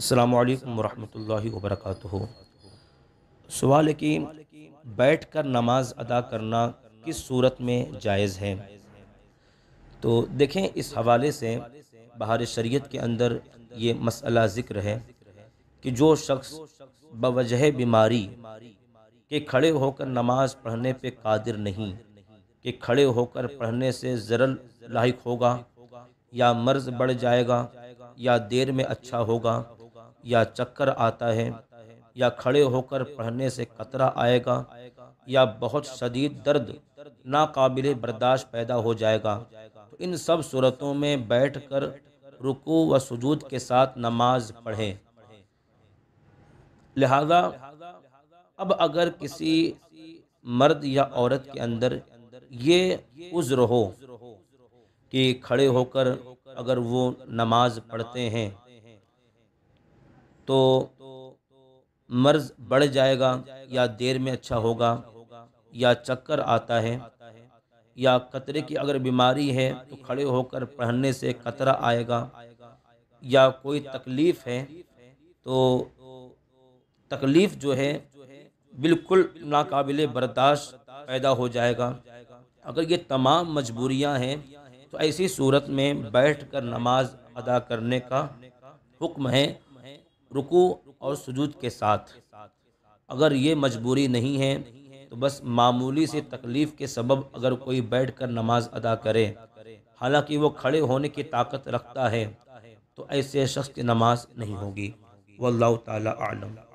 अल्लाम वरहमल वबरक सवाल है कि बैठ कर नमाज अदा करना किस सूरत में जायज़ है तो देखें इस हवाले से बाहर शरीयत के अंदर ये मसला ज़िक्र है कि जो शख्स बवजह बीमारी के खड़े होकर नमाज पढ़ने पे कादिर नहीं कि खड़े होकर पढ़ने से ज़रल लाक होगा या मर्ज़ बढ़ जाएगा या देर में अच्छा होगा या चक्कर आता है या खड़े होकर पढ़ने से खतरा आएगा या बहुत शदीद दर्द नाकाबिल बर्दाश्त पैदा हो जाएगा तो इन सब सूरतों में बैठ कर रुकू व सजूद के साथ नमाज पढ़ें लिहाजा अब अगर किसी मर्द या औरत के अंदर ये उज्र हो कि खड़े होकर अगर वो नमाज पढ़ते हैं तो मर्ज बढ़ जाएगा या देर में अच्छा होगा या चक्कर आता है या कतरे की अगर बीमारी है तो खड़े होकर पढ़ने से कतरा आएगा या कोई तकलीफ़ है तो तकलीफ़ जो है बिल्कुल नाकबिल बर्दाश्त पैदा हो जाएगा अगर ये तमाम मजबूरियां हैं तो ऐसी सूरत में बैठ कर नमाज अदा करने का हुक्म है रुकू और सुजूद के साथ अगर ये मजबूरी नहीं है तो बस मामूली से तकलीफ़ के सबब अगर कोई बैठ कर नमाज अदा करे हालांकि वो खड़े होने की ताकत रखता है तो ऐसे शख्स की नमाज नहीं होगी वल्ल ताला आलम